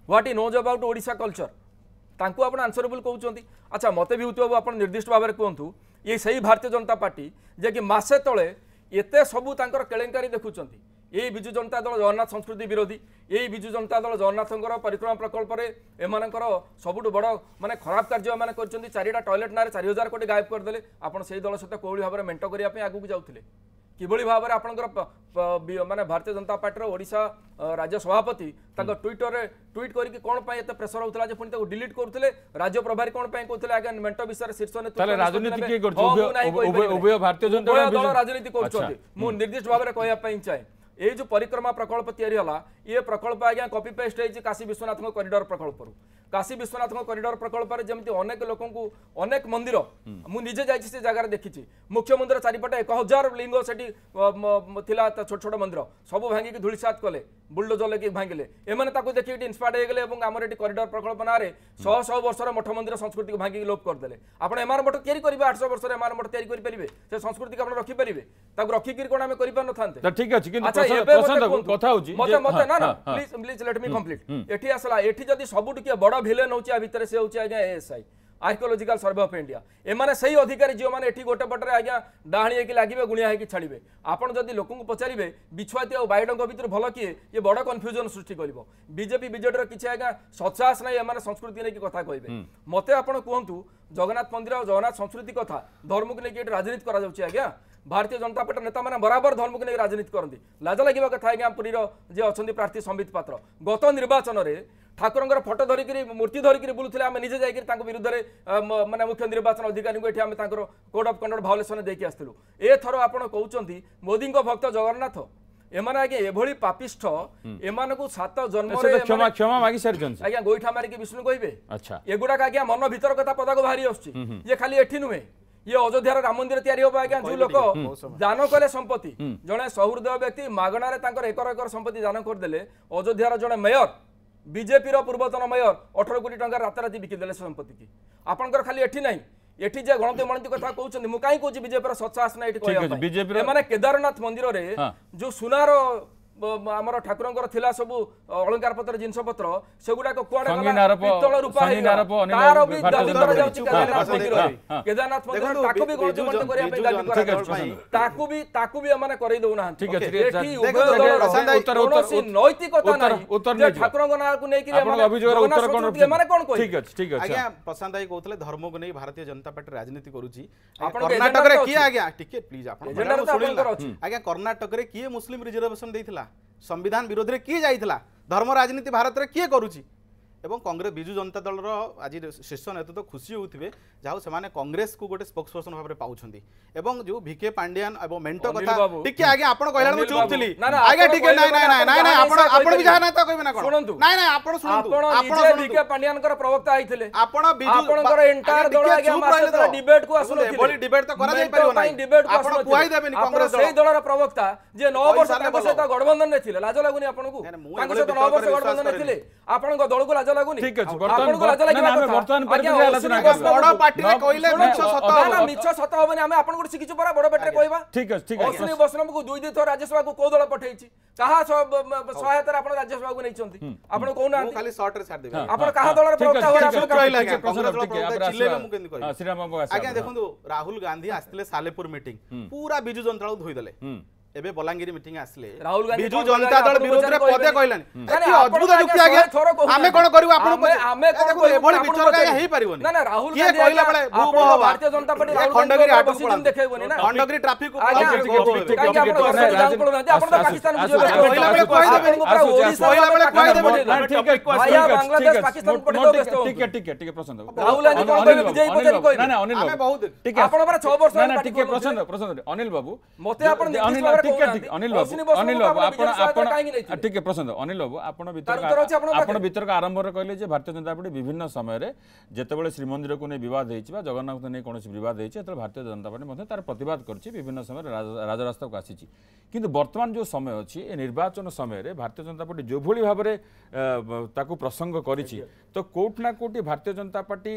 what he knows about Odisha culture তাঁকু আপনার আনসরেবল কৌন আচ্ছা মতো বিভূতি বাবু আপনার নির্দিষ্ট ভাবে কুহতু ইয়ে সেই ভারতীয় জনতা পার্টি যে কি মাসে তলে এতে সবু তাঁর কেলেঙ্কারি দেখুম এই বিজু জনতা দল জগন্নাথ সংস্কৃতি বিরোধী এই বিজু জনতা দল জগন্নাথঙ্কর পরিক্রমা প্রকল্পে এমানকর সবুঠু বড় মানে খারাপ কার্য এমানে করছেন চারিটা টয়লেট নাঁরে চারি হাজার কোটি গায়ব করেদেলে আপনার সেই দল সহ কোহলি ভাবে মেন্ট করা আগুক যাওয়া কিভাবে ভাবে আপনার মানে ভারতীয় জনতা পার্টির ওড়শা রাজ্য সভাপতি তাঁর ট্বিটরে ট্বিট করি কোণ এত প্রেসর হোলা যে পুঁ তাকে ডিলিট করুলে রাজ্য প্রভারী কোণ কৌলে আজ্ঞা মেট বিষয়ে শীর্ষ নেতৃত্ব দল রাজনীতি করছেন মু নির্দিষ্ট ভাবে কহা চাহে এই যে পরিক্রমা প্রকল্প তৈরি হল ইয়ে প্রকল্প আজ্ঞা কপি পেস্ট হয়েছে কাশী বিশ্বনাথ করিডর প্রকল্পর কাশী বিশ্বনাথ করিডর প্রকল্পের যেমন অনেক লোক অনেক মন্দির মু নিজে যাই সে জায়গায় দেখিছি মুখ্য মন্দির চারিপটে এক হাজার লিঙ্গ সেটি লা ছোট ছোট মন্দির সবু ভাঙ্গিকি ধূলিসাত কলে বুলডোজর লগে ভাঙ্গিলে এমানে তাকে দেখি এটি ইন্সপায়ার্ড হয়ে গেলে এবং আমার এটি করিডর প্রকল্প নাঁরে শহ শহ বর্ষর মঠ মন্দির সংস্কৃতিকে ভাঙ্গিকি লোপ করেদেলে আপনার এমআর মঠ তৈরি করবে আটশো বর্ষের এমআর মঠ তৈরি করে সে সংস্কৃতিকে আপনার রখিপারে তাকে রক্ষিকি কোণ আমি করিপার নথান্তে ঠিক আছে কিন্তু আচ্ছা এবে কথা হচ্ছে মতে মতে না না please please let me complete এটি আসলা এটি যদি সবুটিকে বড় ଭିଲେନ୍ ହେଉଛି ଆ ଭିତରେ ସେ ହେଉଛି ଆଜ୍ଞା ASI archaeological survey of India ଏମାନେ ସେଇ ଅଧିକାରୀ ଯେଉଁମାନେ ଏଠି ଗୋଟେ ପଟରେ ଆଜ୍ଞା ଡାହାଣୀ ହେଇକି ଲାଗିବେ ଗୁଣିଆ ହେଇକି ଛାଡ଼ିବେ ଆପଣ ଯଦି ଲୋକଙ୍କୁ ପଚାରିବେ ବିଛୁଆତି ଆଉ ବାଇଡ଼ଙ୍କ ଭିତରୁ ଭଲ କିଏ ଇଏ ବଡ଼ କନଫ୍ୟୁଜନ ସୃଷ୍ଟି କରିବ ବିଜେପି ବିଜେଡ଼ିର କିଛି ଆଜ୍ଞା ସଚାସ ନାହିଁ ଏମାନେ ସଂସ୍କୃତି ନେଇକି କଥା କହିବେ ମୋତେ ଆପଣ କୁହନ୍ତୁ ଜଗନ୍ନାଥ ମନ୍ଦିର ଆଉ ଜଗନ୍ନାଥ ସଂସ୍କୃତି କଥା ଧର୍ମକୁ ନେଇକି ଏଠି ରାଜନୀତି କରାଯାଉଛି ଆଜ୍ଞା ଭାରତୀୟ ଜନତା ପାର୍ଟି ନେତାମାନେ ବରାବର ଧର୍ମକୁ ନେଇ ରାଜନୀତି କରନ୍ତି ଲାଜ ଲାଗିବା କଥା ଆଜ୍ଞା ପୁରୀର ଯିଏ ଅଛନ୍ତି ପ୍ରାର୍ଥୀ ସମ୍ବିତ ପାତ୍ର ଗତ ନିର୍ବାଚନରେ ঠাকুরঙ্কর ফটো ধরিকি মূর্তি ধরিকি বুলুলে আমি নিজে যাই তাঁর বিধে মানে মুখ্য নির্বাচন অধিকারী এটি আমি তাঁর কোড অফ কন্ডক্ট ভাওলেসন দিয়ে আসলু এথর আপনার কৌন মোদী ভক্ত জগন্নাথ এমানে আজ্ঞা এভাবে পাপিষ্ঠ এমানকু সাত জন্মরে ক্ষমা ক্ষমা মাগি সারিছন্তি আজ্ঞা গোইঠা মারিকি বিষ্ণু কইবে আচ্ছা এগুড়াক আজ্ঞা মন ভিতর কথা পদাকু বাহারি আসছে ইয়ে খালি এটি নুহে ইয়ে অযোধ্যার রাম মন্দির তৈরি হব আজ্ঞা যে লোক দান কলে সম্পত্তি জনে সহৃদয় ব্যক্তি মাগণারে তাঁর একর একর সম্পত্তি দান করেদেলে অযোধ্যার জনে মেয়র ବିଜେପିର মেয়র ମେୟର ଅଠର କୋଟି ଟଙ୍କା ରାତାରାତି ବିକିଦେଲେ ସେ ସମ୍ପତ୍ତିକି ଆପଣଙ୍କର ଖାଲି ଏଠି ନାହିଁ এটি যে গণতি মণতি কথা কৌছেন মু কাই কৌছি বিজেপির সৎসাহস আসনা এটি কেদারনাথ মন্দিরের যে সুনার ଆମର ଠାକୁରଙ୍କର ଥିଲା ସବୁ ଅଳଙ୍କାର ପତ୍ର ଜିନିଷ ପତ୍ର ସେଗୁଡାକ କୁଆଡେ ପିତ୍ତଳ ରୂପା ତାର ବି ଦାବି କରାଯାଉଛି କେଦାରନାଥ ମନ୍ଦିର ତାକୁ ବି ଗଣଜୀବନ କରିବା ପାଇଁ ଦାବି କରାଯାଉଛି ତାକୁ ବି ତାକୁ ବି ଏମାନେ କରେଇ ଦଉନାହାନ୍ତି ଏଠି ଉଭୟ ଦଳର କୌଣସି ନୈତିକତା ନାହିଁ ଠାକୁରଙ୍କ ନାଁକୁ ନେଇକି ଏମାନେ କଣ କହିବେ ଆଜ୍ଞା ପ୍ରଶାନ୍ତ ଭାଇ କହୁଥିଲେ ଧର୍ମକୁ ନେଇ ଭାରତୀୟ ଜନତା ପାର୍ଟି ରାଜନୀତି କରୁଛି କର୍ଣ୍ଣାଟକରେ କିଏ ଆଜ୍ଞା ଟିକେ ପ୍ଲିଜ ଆପଣ ଆଜ୍ଞା କର୍ଣ୍ଣାଟକରେ କିଏ ମୁସଲିମ ରିଜର୍ଭେସନ ଦେଇଥିଲା ସମ୍ବିଧାନ ବିରୋଧରେ କିଏ ଯାଇଥିଲା ଧର୍ମ ରାଜନୀତି ଭାରତରେ କିଏ କରୁଛି এবং কংগ্রেস বিজু জনতা দলর আজ শীর্ষ নেতৃত্ব খুশি হোথে যা সে কংগ্রেস কু গোটে পর্সন ভাবে পাচ্ছেন এবং যে ভিকে পাণ্ডিয়ান এবং মেন্ট কথা টিকে আগে আপনার কহিলা মু চুপ ছিলি আগে টিকে নাই নাই নাই নাই নাই আপন আপন বি যাহা তো কইবে না কোন শুনন্তু নাই নাই আপন শুনন্তু আপন ভিকে পাণ্ডিয়ান কর প্রবক্তা আইছিলে আপন বিজু আপনকর এন্টার দল আগে আমার ডিবেট কু আসুন বলি ডিবেট তো করা যাই পারিব না ডিবেট কো আপন কুহাই নি কংগ্রেস দল সেই দলর প্রবক্তা যে 9 বছর বসে সହିତ গঠবন্ধন নে ছিলে লাজ লাগুনি আপনকু কংগ্রেস তো 9 বছর গঠবন্ধন নে ছিলে আপনক দলকু লাজ ସତ ହବନି ଆମେ ଆପଣ ଶିଖିଛୁ ପରା ବଡ ପାଟିରେ କହିବା ଠିକ ଅଛି ଦୁଇ ଦୁଇ ଥର ରାଜ୍ୟସଭାକୁ କୋଉ ଦଳ ପଠେଇଛି କାହା ସହାୟତାରେ ଆପଣ ରାଜ୍ୟସଭାକୁ ନେଇଛନ୍ତି ଆପଣ କହୁନାହାନ୍ତି ଖାଲି ସର୍ଟରେ ଛାଡି ଆପଣ କାହା ଦଳର ପ୍ରବକ୍ତା ହୁଏ ଆପଣ ଆଜ୍ଞା ଦେଖନ୍ତୁ ରାହୁଲ ଗାନ୍ଧୀ ଆସିଥିଲେ ସାଲେପୁର ମିଟିଂ ପୁରା ବିଜୁ ଜନତା ଦଳକୁ ଧୋଇଦେଲେ ଏବେ ବଲାଙ୍ଗୀର ମିଟିଂ ଆସିଲେ ବିଜୁ ଜନତା ଦଳ ବିରୋଧରେ ପଦେ କହିଲାନି ଅଦ୍ଭୁତ ଯୁକ୍ତି ଆଜ୍ଞା ଆମେ କଣ କରିବୁ ଆପଣଙ୍କୁ ଆମେ କଣ କରିବୁ ଏଭଳି ବିତର୍କ ଆଜ୍ଞା ହେଇପାରିବନି ନା ନା ରାହୁଲ କିଏ କହିଲା ବେଳେ ଭାରତୀୟ ଜନତା ପାର୍ଟି ଖଣ୍ଡଗିରି ଆଟକୁ ପଳାନ୍ତି ଦେଖେଇବନି ନା ଖଣ୍ଡଗିରି ଟ୍ରାଫିକ୍ ଆଜ୍ଞା ଆପଣ ପାକିସ୍ତାନ କହିଲା ବେଳେ କହିଦେବେ କହିଲା ବେଳେ କହିଦେବେ ଭାଇଆ ବାଂଲାଦେଶ ପାକିସ୍ତାନ ପଡ଼ିବ ବ୍ୟସ୍ତ ଟିକେ ଟିକେ ଟିକେ ପ୍ରସନ୍ନ ରାହୁଲ ଆଜି କଣ କହିବେ ବିଜେପି ପଚାରି କହିବେ ନା ନା ଅନିଲ ବାବୁ ଆପଣ ପରା 6 ବର୍ଷ ହେଲା ଟିକେ ପ୍ରସନ୍ନ ପ୍ରସନ୍ନ ଅନିଲ ବାବୁ ମୋତେ ଆପଣ ଅନିଲ ଟିକେ ଟିକେ ଅନିଲ ବାବୁ ଅନିଲ ବାବୁ ଆପଣ ଆପଣ ଟିକେ ପ୍ରଶାନ୍ତ ଅନିଲ ବାବୁ ଆପଣ ବିତର୍କ ଆପଣ ବିତର୍କ ଆରମ୍ଭରେ କହିଲେ ଯେ ଭାରତୀୟ ଜନତା ପାର୍ଟି ବିଭିନ୍ନ ସମୟରେ ଯେତେବେଳେ ଶ୍ରୀମନ୍ଦିରକୁ ନେଇ ବିବାଦ ହେଇଛି ବା ଜଗନ୍ନାଥଙ୍କୁ ନେଇ କୌଣସି ବିବାଦ ହେଇଛି ସେତେବେଳେ ଭାରତୀୟ ଜନତା ପାର୍ଟି ମଧ୍ୟ ତାର ପ୍ରତିବାଦ କରିଛି ବିଭିନ୍ନ ସମୟରେ ରାଜରାସ୍ତାକୁ ଆସିଛି କିନ୍ତୁ ବର୍ତ୍ତମାନ ଯେଉଁ ସମୟ ଅଛି ଏ ନିର୍ବାଚନ ସମୟରେ ଭାରତୀୟ ଜନତା ପାର୍ଟି ଯେଉଁଭଳି ଭାବରେ ତାକୁ ପ୍ରସଙ୍ଗ କରିଛି ତ କୋଉଠି ନା କୋଉଠି ଭାରତୀୟ ଜନତା ପାର୍ଟି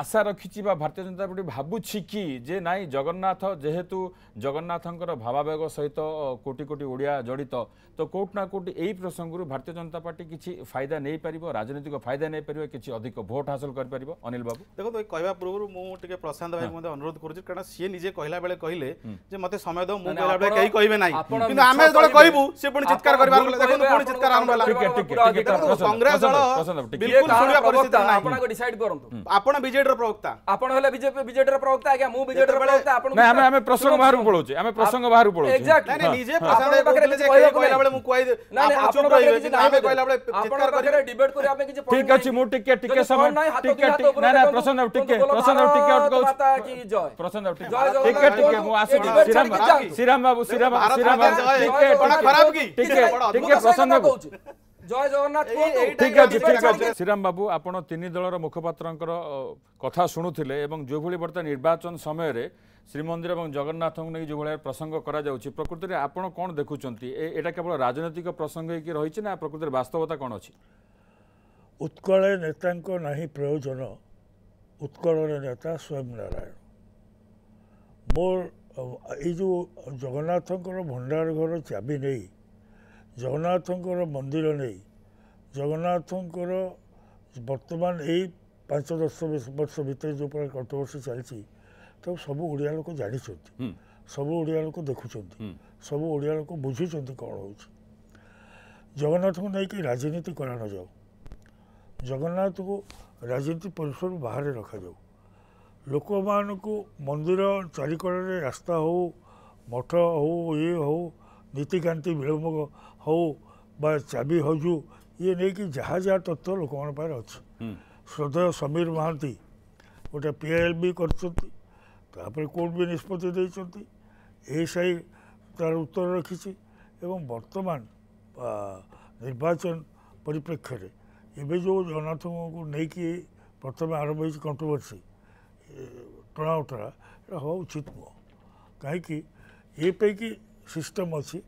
আশা রাখিছিবা ভাৰতীয় জনতা পাৰ্টি ভাবুছি কি যে নাই জগনাথা যে হেতু জগনাথাৰ কৰা ভাবাবেগ সৈতে কোটি কোটি ওড়িয়া জড়িত তো কোটনা কোট এই প্ৰসংগৰ ভাৰতীয় জনতা পাৰ্টি কিছি फायদা nei পৰিব ৰাজনৈতিক फायদা nei পৰিব কিছি অধিক ভোট حاصل কৰিব अनिल বাবু দেখো তো কেইবা পূৰ্বৰ মুঁটিকে প্ৰশান্ত ভাইৰ মোৰ অনুৰোধ কৰিছ কাৰণ সি নিজে কহেলা বলে কাইলে যে মতে সময় দও মুঁ বেলাবে কেই ক'ইবে নাই কিন্তু আমে দৰ ক'ইবু সে পোন জিতকার কৰিব লাগিব দেখো পোন জিতকার আনবা লাগিব ঠিক ঠিক ঠিক ঠিক কংগ্রেস দলৰ একদম সৰুয়া পৰিস্থিতি আমি আগা ডিসাইড কৰোঁতু ଆପଣ ବିଜେଡିର ପ୍ରବକ୍ତା ଆପଣ ହେଲେ ବିଜେଡିର ପ୍ରବକ୍ତା ଆଜ୍ଞା ମୁଁ ବିଜେଡିର ପ୍ରବକ୍ତା ଆପଣ ନା ଆମେ ଆମେ ପ୍ରସଙ୍ଗ ବାହାରକୁ ପଳଉଛେ ଆମେ ପ୍ରସଙ୍ଗ ବାହାରକୁ ପଳଉଛେ ଏକ୍ସାକ୍ଟଲି ନାଇଁ ନିଜେ ପ୍ରସଙ୍ଗ ପାଖରେ କିଛି କହିବାକୁ କହିଲା ବେଳେ ମୁଁ କହି ନା ନା ଆପଣ ପାଖରେ କିଛି ଆମେ କହିଲା ବେଳେ ଚିତ୍କାର କରି ଡିବେଟ୍ କରି ଆମେ କିଛି ଠିକ ଅଛି ମୁଁ ଟିକେ ଟିକେ ସମୟ ଟିକେ ନା ନା ପ୍ରସନ୍ନ ଆଉ ଟିକେ ପ୍ରସନ୍ନ ଆଉ ଟିକେ ଆଉଟ କହୁଛି ପ୍ରସନ୍ନ ଆଉ ଟିକେ ଟିକେ ଟିକେ ମୁଁ ଆସୁଛି ଶ୍ରୀରାମ ଶ୍ରୀରାମ ବାବୁ ଶ୍ରୀରାମ ଶ୍ରୀରାମ ଟିକେ ବଡ଼ ଖରାପ କି ଟିକେ ଟିକେ ପ୍ରସନ୍ନ କହୁଛି শ্রীরাম বাবু আপনার তিন দলর মুখপাত্র কথা শুণুলে এবং যেভাবে বর্তমানে নির্বাচন সময়ের শ্রীমন্দির এবং জগন্নাথ যেভাবে প্রসঙ্গ করা যাচ্ছে প্রকৃতরে আপনার কোণ দেখুম এটা কেবল রাজনৈতিক প্রসঙ্গ হয়ে রয়েছে না প্রকৃতির বাস্তবতা কোণ অ উৎকলে নেতা না প্রয়োজন উৎকলর নেতা স্বয়ং নারায়ণ মো এই যে জগন্নাথ ভণ্ডার ঘর চাবি নেই ଜଗନ୍ନାଥଙ୍କର ମନ୍ଦିର ନେଇ ଜଗନ୍ନାଥଙ୍କର ବର୍ତ୍ତମାନ ଏଇ ପାଞ୍ଚ ଦଶ ବର୍ଷ ଭିତରେ ଯେଉଁ ପ୍ରକାର କଣ୍ଟ୍ରୋଭର୍ସି ଚାଲିଛି ତ ସବୁ ଓଡ଼ିଆ ଲୋକ ଜାଣିଛନ୍ତି ସବୁ ଓଡ଼ିଆ ଲୋକ ଦେଖୁଛନ୍ତି ସବୁ ଓଡ଼ିଆ ଲୋକ ବୁଝୁଛନ୍ତି କ'ଣ ହେଉଛି ଜଗନ୍ନାଥଙ୍କୁ ନେଇକି ରାଜନୀତି କରା ନଯାଉ ଜଗନ୍ନାଥକୁ ରାଜନୀତି ପରିସରରୁ ବାହାରେ ରଖାଯାଉ ଲୋକମାନଙ୍କୁ ମନ୍ଦିର ଚାରିକଡ଼ରେ ରାସ୍ତା ହଉ ମଠ ହଉ ଇଏ ହଉ ନୀତିକାନ୍ତି ବିଳମ୍ବ ହଉ ବା ଚାବି ହଜୁ ଇଏ ନେଇକି ଯାହା ଯାହା ତତ୍ତ୍ୱ ଲୋକମାନଙ୍କ ପାଖରେ ଅଛି ଶ୍ରଦ୍ଧେୟ ସମୀର ମହାନ୍ତି ଗୋଟେ ପି ଆଇ ବି କରିଛନ୍ତି ତାପରେ କୋର୍ଟ ବି ନିଷ୍ପତ୍ତି ଦେଇଛନ୍ତି ଏହି ସାହି ତାର ଉତ୍ତର ରଖିଛି ଏବଂ ବର୍ତ୍ତମାନ ନିର୍ବାଚନ ପରିପ୍ରେକ୍ଷୀରେ ଏବେ ଯେଉଁ ଜଗନ୍ନାଥଙ୍କୁ ନେଇକି ପ୍ରଥମେ ଆରମ୍ଭ ହେଇଛି କଣ୍ଟ୍ରୋଭର୍ସି ଟଣାଉଟରା ଏଇଟା ହେବା ଉଚିତ ନୁହଁ କାହିଁକି ଏ ପାଇଁକି ସିଷ୍ଟମ୍ ଅଛି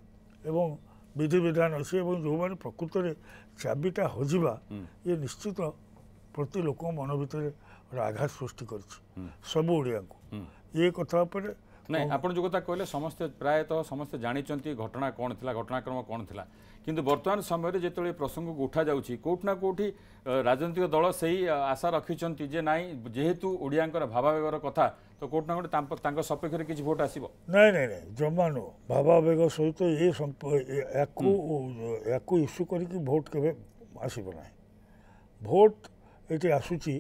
ଏବଂ ବିଧିବିଧାନ ଅଛି ଏବଂ ଯେଉଁମାନେ ପ୍ରକୃତରେ ଚାବିଟା ହଜିବା ଇଏ ନିଶ୍ଚିତ ପ୍ରତି ଲୋକଙ୍କ ମନ ଭିତରେ ଗୋଟେ ଆଘାତ ସୃଷ୍ଟି କରିଛି ସବୁ ଓଡ଼ିଆଙ୍କୁ ଇଏ କଥା ଉପରେ ନାଇଁ ଆପଣ ଯେଉଁ କଥା କହିଲେ ସମସ୍ତେ ପ୍ରାୟତଃ ସମସ୍ତେ ଜାଣିଛନ୍ତି ଘଟଣା କ'ଣ ଥିଲା ଘଟଣାକ୍ରମ କ'ଣ ଥିଲା କିନ୍ତୁ ବର୍ତ୍ତମାନ ସମୟରେ ଯେତେବେଳେ ପ୍ରସଙ୍ଗକୁ ଉଠାଯାଉଛି କେଉଁଠି ନା କେଉଁଠି ରାଜନୈତିକ ଦଳ ସେହି ଆଶା ରଖିଛନ୍ତି ଯେ ନାଇଁ ଯେହେତୁ ଓଡ଼ିଆଙ୍କର ଭାବାବେଗର କଥା ତ କେଉଁଠି ନା କେଉଁଠି ତାଙ୍କ ସପକ୍ଷରେ କିଛି ଭୋଟ୍ ଆସିବ ନାଇଁ ନାଇଁ ନାଇଁ ଜମା ନୁହଁ ଭାବାବେଗ ସହିତ ଏ ୟାକୁ ୟାକୁ ଇସ୍ୟୁ କରିକି ଭୋଟ୍ କେବେ ଆସିବ ନାହିଁ ଭୋଟ୍ ଏଠି ଆସୁଛି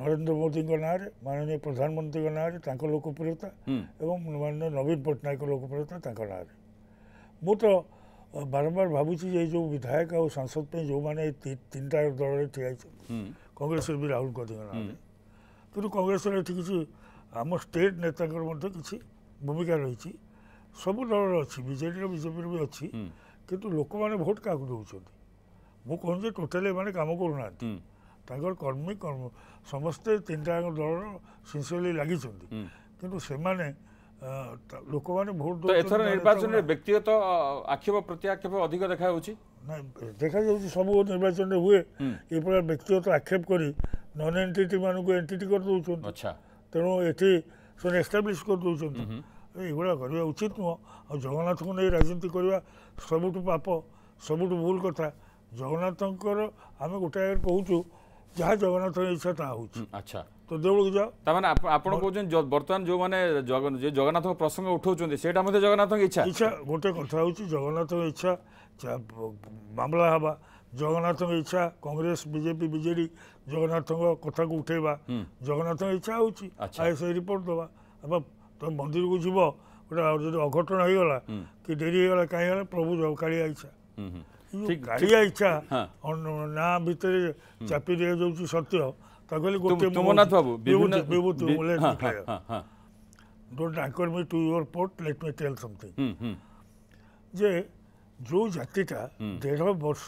নরেন্দ্র মোদীগণার মাননীয় ପ୍ରଧାନମନ୍ତ୍ରୀଗଣରେ ତାଙ୍କ ଲୋକପ୍ରିୟତା ଏବଂ ମାନ୍ୟ ନବୀନ ପଟ୍ଟନାୟକଙ୍କ ଲୋକପ୍ରିୟତା ତାଙ୍କ ନାଁରେ ମୁଁ ତ ବାରମ୍ବାର ଭାବୁଛି ଯେ ଏଇ ଯେଉଁ ବିଧାୟକ ଆଉ ସାଂସଦ ପାଇଁ ଯେଉଁମାନେ ତିନିଟା ଦଳରେ ଠିଆ ହେଇଛନ୍ତି କଂଗ୍ରେସରେ ବି ରାହୁଲ ଗାନ୍ଧୀଙ୍କ ନାଁରେ କିନ୍ତୁ କଂଗ୍ରେସରେ ଏଠି କିଛି ଆମ ଷ୍ଟେଟ୍ ନେତାଙ୍କର ମଧ୍ୟ କିଛି ଭୂମିକା ରହିଛି ସବୁ ଦଳର ଅଛି ବିଜେଡ଼ିର ବିଜେପିର ବି ଅଛି କିନ୍ତୁ ଲୋକମାନେ ଭୋଟ୍ କାହାକୁ ଦେଉଛନ୍ତି ମୁଁ କହୁଛି ଯେ ଟୋଟାଲି ଏମାନେ କାମ କରୁନାହାନ୍ତି ତାଙ୍କର କର୍ମୀ କର୍ମ ସମସ୍ତେ ତିନିଟା ଯାକ ଦଳର ସିନ୍ସିୟରଲି ଲାଗିଛନ୍ତି କିନ୍ତୁ ସେମାନେ ଲୋକମାନେ ଭୋଟ ଏଥର ନିର୍ବାଚନରେ ବ୍ୟକ୍ତିଗତ ଆକ୍ଷେପ ପ୍ରତ୍ୟାକ୍ଷେପ ଅଧିକ ଦେଖାଯାଉଛି ନା ଦେଖାଯାଉଛି ସବୁ ନିର୍ବାଚନରେ ହୁଏ ଏପଟେ ବ୍ୟକ୍ତିଗତ ଆକ୍ଷେପ କରି ନନ୍ ଏଣ୍ଟିଟି ମାନଙ୍କୁ ଏଣ୍ଟିଟି କରିଦେଉଛନ୍ତି ଆଚ୍ଛା ତେଣୁ ଏଠି ସେମାନେ ଏଷ୍ଟାବ୍ଲିସ୍ କରିଦେଉଛନ୍ତି ଏଇଭଳିଆ କରିବା ଉଚିତ ନୁହଁ ଆଉ ଜଗନ୍ନାଥଙ୍କୁ ନେଇ ରାଜନୀତି କରିବା ସବୁଠୁ ପାପ ସବୁଠୁ ଭୁଲ କଥା ଜଗନ୍ନାଥଙ୍କର ଆମେ ଗୋଟାଏ କହୁଛୁ ଯାହା ଜଗନ୍ନାଥ ଇଚ୍ଛା ତାହା ହେଉଛି ଆଚ୍ଛା ତ ଦେଉଳକୁ ଯାଅ ତାମାନେ ଆପଣ କହୁଛନ୍ତି ବର୍ତ୍ତମାନ ଯେଉଁମାନେ ଜଗନ୍ନାଥଙ୍କ ପ୍ରସଙ୍ଗ ଉଠାଉଛନ୍ତି ସେଇଟା ମଧ୍ୟ ଜଗନ୍ନାଥଙ୍କ ଇଚ୍ଛା ଇଚ୍ଛା ଗୋଟେ କଥା ହେଉଛି ଜଗନ୍ନାଥଙ୍କ ଇଚ୍ଛା ମାମଲା ହେବା ଜଗନ୍ନାଥଙ୍କ ଇଚ୍ଛା କଂଗ୍ରେସ ବିଜେପି ବିଜେଡି ଜଗନ୍ନାଥଙ୍କ କଥାକୁ ଉଠାଇବା ଜଗନ୍ନାଥଙ୍କ ଇଚ୍ଛା ହେଉଛି ଆଇଏସ୍ଆଇ ରିପୋର୍ଟ ଦେବା ଏବଂ ତମେ ମନ୍ଦିରକୁ ଯିବ ଗୋଟେ ଯଦି ଅଘଟଣ ହେଇଗଲା କି ଡେରି ହେଇଗଲା କାହିଁ ହେଲା ପ୍ରଭୁ କାଳିଆ ଇଚ୍ଛା କାଳିଆ ଇଚ୍ଛା ନା ଭିତରେ ଚାପି ଦିଆଯାଉଛି ସତ୍ୟ ତାକୁ କହିଲେ ଗୋଟେ ବିଭୂତି don't anchor me to your port let me tell something ଯେ ଯେଉଁ ଜାତିଟା ଦେଢ଼ ବର୍ଷ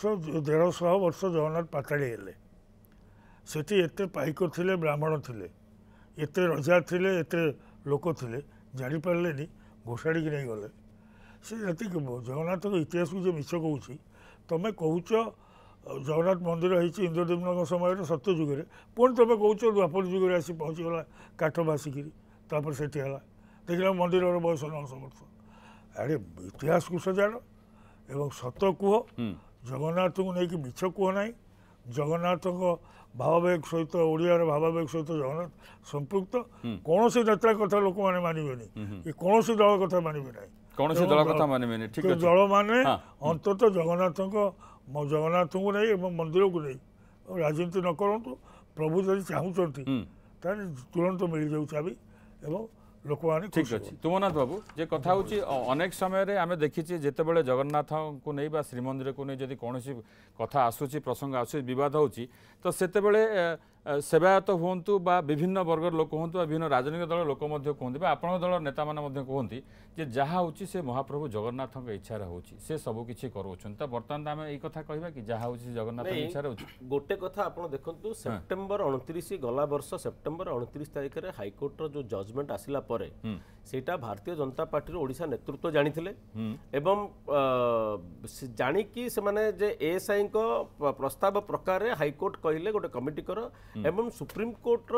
ଦେଢ଼ଶହ ବର୍ଷ ଜଗନ୍ନାଥ ପାତାଳି ହେଲେ ସେଠି ଏତେ ପାଇକ ଥିଲେ ବ୍ରାହ୍ମଣ ଥିଲେ ଏତେ ରଜା ଥିଲେ ଏତେ ଲୋକ ଥିଲେ ଜାଣିପାରିଲେନି ଘୋଷାଡ଼ିକି ନେଇଗଲେ ସେ ଜାତି ଜଗନ୍ନାଥଙ୍କ ଇତିହାସକୁ ଯେ ମିଛ କହୁଛି ତୁମେ କହୁଛ ଜଗନ୍ନାଥ ମନ୍ଦିର ହେଇଛି ଇନ୍ଦ୍ରଦେବଙ୍କ ସମୟରେ ସତ୍ୟଯୁଗରେ ପୁଣି ତୁମେ କହୁଛ ଦ୍ୱାପର ଯୁଗରେ ଆସି ପହଞ୍ଚିଗଲା କାଠ ଭାସିକିରି ତାପରେ ସେଠି ହେଲା ଦେଖିଲା ମନ୍ଦିରର ବୟସ ନଅଶହ ବର୍ଷ ଆରେ ଇତିହାସକୁ ସଜାଡ଼ ଏବଂ ସତ କୁହ ଜଗନ୍ନାଥଙ୍କୁ ନେଇକି ମିଛ କୁହ ନାହିଁ ଜଗନ୍ନାଥଙ୍କ ଭାବାବେଗ ସହିତ ଓଡ଼ିଆର ଭାବାବେଗ ସହିତ ଜଗନ୍ନାଥ ସମ୍ପୃକ୍ତ କୌଣସି ନେତା କଥା ଲୋକମାନେ ମାନିବେନି କି କୌଣସି ଦଳ କଥା ମାନିବେ ନାହିଁ କୌଣସି ଦଳ କଥା ମାନିବେନି ଠିକ ଦଳମାନେ ଅନ୍ତତଃ ଜଗନ୍ନାଥଙ୍କ ଜଗନ୍ନାଥଙ୍କୁ ନେଇ ଏବଂ ମନ୍ଦିରକୁ ନେଇ ରାଜନୀତି ନ କରନ୍ତୁ ପ୍ରଭୁ ଯଦି ଚାହୁଁଛନ୍ତି ତାହେଲେ ତୁରନ୍ତ ମିଳିଯାଉ ଚାବି ଏବଂ ଲୋକମାନେ ଠିକ୍ ଅଛି ତୁମନାଥ ବାବୁ ଯେ କଥା ହେଉଛି ଅନେକ ସମୟରେ ଆମେ ଦେଖିଛେ ଯେତେବେଳେ ଜଗନ୍ନାଥଙ୍କୁ ନେଇ ବା ଶ୍ରୀମନ୍ଦିରକୁ ନେଇ ଯଦି କୌଣସି କଥା ଆସୁଛି ପ୍ରସଙ୍ଗ ଆସୁଛି ବିବାଦ ହେଉଛି ତ ସେତେବେଳେ ସେବାୟତ ହୁଅନ୍ତୁ ବା ବିଭିନ୍ନ ବର୍ଗର ଲୋକ ହୁଅନ୍ତୁ ବା ବିଭିନ୍ନ ରାଜନୈତିକ ଦଳର ଲୋକ ମଧ୍ୟ କୁହନ୍ତି ବା ଆପଣଙ୍କ ଦଳର ନେତାମାନେ ମଧ୍ୟ କୁହନ୍ତି ଯେ ଯାହା ହେଉଛି ସେ ମହାପ୍ରଭୁ ଜଗନ୍ନାଥଙ୍କ ଇଚ୍ଛାରେ ହେଉଛି ସେ ସବୁକିଛି କରାଉଛନ୍ତି ତ ବର୍ତ୍ତମାନ ତ ଆମେ ଏଇ କଥା କହିବା କି ଯାହା ହେଉଛି ଜଗନ୍ନାଥଙ୍କ ଇଚ୍ଛାରେ ହେଉଛି ଗୋଟେ କଥା ଆପଣ ଦେଖନ୍ତୁ ସେପ୍ଟେମ୍ବର ଅଣତିରିଶ ଗଲା ବର୍ଷ ସେପ୍ଟେମ୍ବର ଅଣତିରିଶ ତାରିଖରେ ହାଇକୋର୍ଟର ଯେଉଁ ଜଜ୍ମେଣ୍ଟ ଆସିଲା ପରେ ସେଇଟା ଭାରତୀୟ ଜନତା ପାର୍ଟିର ଓଡ଼ିଶା ନେତୃତ୍ୱ ଜାଣିଥିଲେ ଏବଂ ଜାଣିକି ସେମାନେ ଯେ ଏଏସ୍ଆଇଙ୍କ ପ୍ରସ୍ତାବ ପ୍ରକାରରେ ହାଇକୋର୍ଟ କହିଲେ ଗୋଟେ କମିଟିକର ଏବଂ ସୁପ୍ରିମକୋର୍ଟର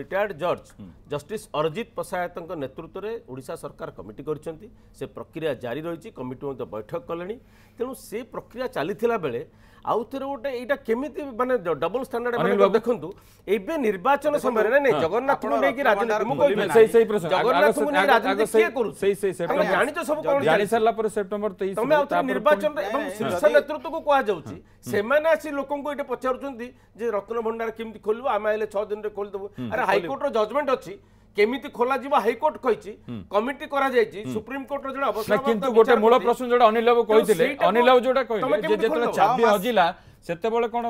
ରିଟାୟାର୍ଡ ଜଜ୍ ଜଷ୍ଟିସ୍ ଅରଜିତ ପ୍ରସାୟତଙ୍କ ନେତୃତ୍ୱରେ ଓଡ଼ିଶା ସରକାର କମିଟି କରିଛନ୍ତି ସେ ପ୍ରକ୍ରିୟା ଜାରି ରହିଛି କମିଟି ମଧ୍ୟ ବୈଠକ କଲେଣି ତେଣୁ ସେ ପ୍ରକ୍ରିୟା ଚାଲିଥିଲା ବେଳେ ଆଉ ଥରେ ଗୋଟେ ଏଇଟା କେମିତି ମାନେ ଡବଲ ଷ୍ଟାଣ୍ଡାର୍ଡ ଦେଖନ୍ତୁ ଏବେ ନିର୍ବାଚନ ସମୟରେ ନାଇଁ ନାଇଁ ଜଗନ୍ନାଥଙ୍କୁ ନେଇକି ରାଜନୀତି ମୁଁ କହିବି ଜଗନ୍ନାଥଙ୍କୁ ନେଇ ଜାଣିଛ ସବୁ ଜାଣି ସାରିଲା ପରେ ସେପ୍ଟେମ୍ବର 23 କୁହାଯାଉଛି ସେମାନେ ଆସି ଲୋକଙ୍କୁ ଏଠି ପଚାରୁଛନ୍ତି ଯେ ରତ୍ନ ଭଣ୍ଡାର କେମିତି ଖୋଲିବ ଆମେ ହେଲେ ଛଅ ଦିନରେ ଖୋଲିଦେବୁ ଆରେ ହାଇକୋର୍ଟର ଜଜମେଣ୍ଟ ଅଛି କେମିତି ଖୋଲାଯିବ ହାଇକୋର୍ଟ କହିଛି କମିଟି କରାଯାଇଛି ସୁପ୍ରିମକୋର୍ଟର ଜଣେ ଅବସ୍ଥା କିନ୍ତୁ ଗୋଟେ ମୂଳ ପ୍ରଶ୍ନ ଯୋଉଟା ଅନିଲ ବାବୁ କହିଥିଲେ ଅନିଲ ବାବୁ ଯୋଉଟା କହିଲେ ଯେତେବେଳେ ଚାବି ହଜିଲା ସେତେବେଳେ କ'ଣ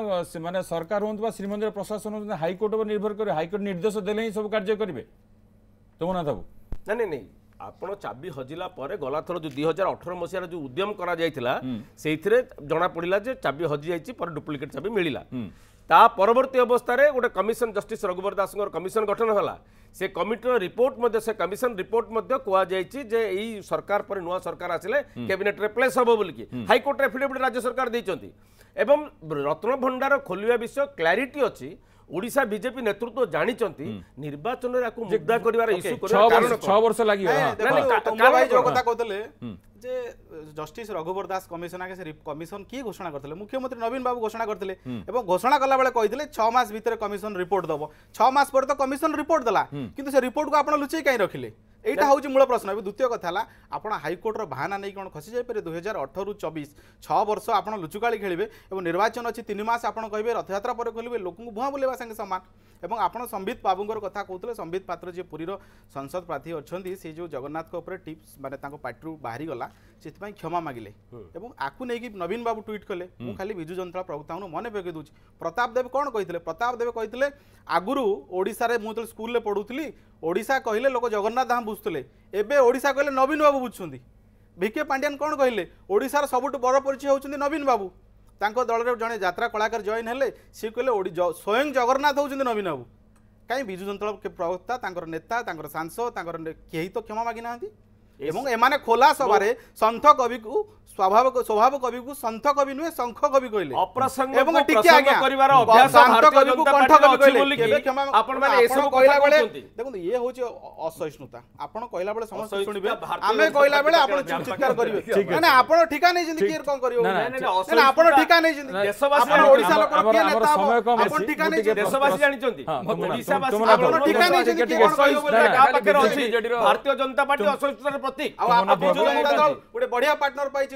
ମାନେ ସରକାର ହୁଅନ୍ତୁ ବା ଶ୍ରୀମନ୍ଦିର ପ୍ରଶାସନ ହାଇକୋର୍ଟ ଉପରେ ନିର୍ଭର କରିବେ ହାଇକୋର୍ଟ ନିର୍ଦ୍ଦେଶ ଦେଲେ ହିଁ ସବୁ କାର୍ଯ୍ୟ କରିବେ ତୁମନାଥ ବାବୁ ନା ନାଇଁ ନାଇଁ ଆପଣ ଚାବି ହଜିଲା ପରେ ଗଲାଥର ଯେଉଁ ଦୁଇ ହଜାର ଅଠର ମସିହାରେ ଯେଉଁ ଉଦ୍ୟମ କରାଯାଇଥିଲା ସେଇଥିରେ ଜଣାପଡ଼ିଲା ଯେ ଚାବି ହଜିଯାଇଛି ପରେ ଡୁପ୍ଲିକେଟ୍ ଚାବି ମିଳିଲା ତା ପରବର୍ତ୍ତୀ ଅବସ୍ଥାରେ ଗୋଟେ କମିଶନ ଜଷ୍ଟିସ୍ ରଘୁବର ଦାସଙ୍କର କମିଶନ ଗଠନ ହେଲା ସେ କମିଟିର ରିପୋର୍ଟ ମଧ୍ୟ ସେ କମିଶନ ରିପୋର୍ଟ ମଧ୍ୟ କୁହାଯାଇଛି ଯେ ଏଇ ସରକାର ପରେ ନୂଆ ସରକାର ଆସିଲେ କ୍ୟାବିନେଟ୍ରେ ପ୍ଲେସ୍ ହେବ ବୋଲିକି ହାଇକୋର୍ଟରେ ଏଫିଡେଭିଟ୍ ରାଜ୍ୟ ସରକାର ଦେଇଛନ୍ତି ଏବଂ ରତ୍ନଭଣ୍ଡାର ଖୋଲିବା ବିଷୟ କ୍ଲାରିଟି ଅଛି ଓଡ଼ିଶା ବିଜେପି ନେତୃତ୍ୱ ଜାଣିଛନ୍ତି ନିର୍ବାଚନରେ ଆକୁ ମୁଦା କରିବାର ଇସ୍ୟୁ ଛଅ ବର୍ଷ ଲାଗିବ যে জস্টিস রঘুবর দাস কমিশন আগে কমিশন কি ঘোষণা করলে মুখ্যমন্ত্রী নবীন বাবু ঘোষণা করলে এবং ঘোষণা কলা বেড়ে কে ছ মাস ভিতরে কমিশন রিপোর্ট দেব ছ মাস পরে তো কমিশন রিপোর্ট দেলা কিন্তু সে রিপোর্ট কু আপনার লুচাই কাই রখিলে এইটা হচ্ছে মূল প্রশ্ন এবার দ্বিতীয় কথা হল আপনার হাইকোর্টর বাহানা নেই কোণ খসি যাইপারে দুই হাজার অঠরু চবিশ ছ বর্ষ আপনার লুচুকাড়ি খেলবে এবং নির্বাচন অনেক তিন মাস আপনার কহবে রথযাত্রা পরে খোলবে লোক ভুয়া বুলেবা সাথে সমান এবং আপনার সম্বিত বাবুঙ্কর কথা কৌলে সম্বিত পাত্র যে পুরীর সংসদ প্রার্থী অনেক সে যে জগন্নাথ উপরে টিপস মানে তাঁর পাটিরু বাহারি গলা সেপাই ক্ষমা মাগিলে এবং আকু নেই নবীন বাবু টুইট কলে মু খালি বিজু জনতা প্রভু তাহলে মনে পকাই দেছি প্রতাপ দেব কোণ কে প্রতাপ দেব কে আগর ওড়শার মু স্কুলে পড়ুলি ওড়শা কহিলে লোক জগন্নাথ ধাম বুঝুলে এবে ওড়শা কহিলে নবীন বাবু বুঝুচ্ছেন ভিকে পাণ্ডিয়ান কোণ কহিলে ওড়শার সবুঠ বড় পরিচয় হচ্ছেন নবীন বাবু ତାଙ୍କ ଦଳରେ ଜଣେ ଯାତ୍ରା କଳାକାର ଜଏନ୍ ହେଲେ ସିଏ କହିଲେ ସ୍ୱୟଂ ଜଗନ୍ନାଥ ହେଉଛନ୍ତି ନବୀନ ବାବୁ କାହିଁ ବିଜୁ ଜନତା ପ୍ରବକ୍ତା ତାଙ୍କର ନେତା ତାଙ୍କର ସାଂସଦ ତାଙ୍କର କେହି ତ କ୍ଷମା ମାଗିନାହାନ୍ତି ଏବଂ ଏମାନେ ଖୋଲା ସଭାରେ ସନ୍ଥ କବିକୁ ସ୍ୱଭାବ ସ୍ୱଭାବ କବିକୁ ସନ୍ଥ କବି ନୁହେଁ ଶଙ୍ଖ କବି କହିଲେ ଏବଂ ଟିକେ ଦେଖନ୍ତୁ ଇଏ ହଉଛି ଅସହିଷ୍ଣୁତା ଆପଣ କହିଲା ବେଳେ ସମସ୍ତେ ଶୁଣିବେ ଆମେ କହିଲା ବେଳେ ଆପଣ ଚିତ୍କାର କରିବେ ମାନେ ଆପଣ ଠିକା ନେଇଛନ୍ତି କିଏ କଣ କରିବ ଆପଣ ଠିକା ନେଇଛନ୍ତି ଭାରତୀୟ ଜନତା ପାର୍ଟି ଅସହିଷ୍ଣୁତାର ପ୍ରତୀକ ଗୋଟେ ବଢିଆ ପାର୍ଟନର ପାଇଛି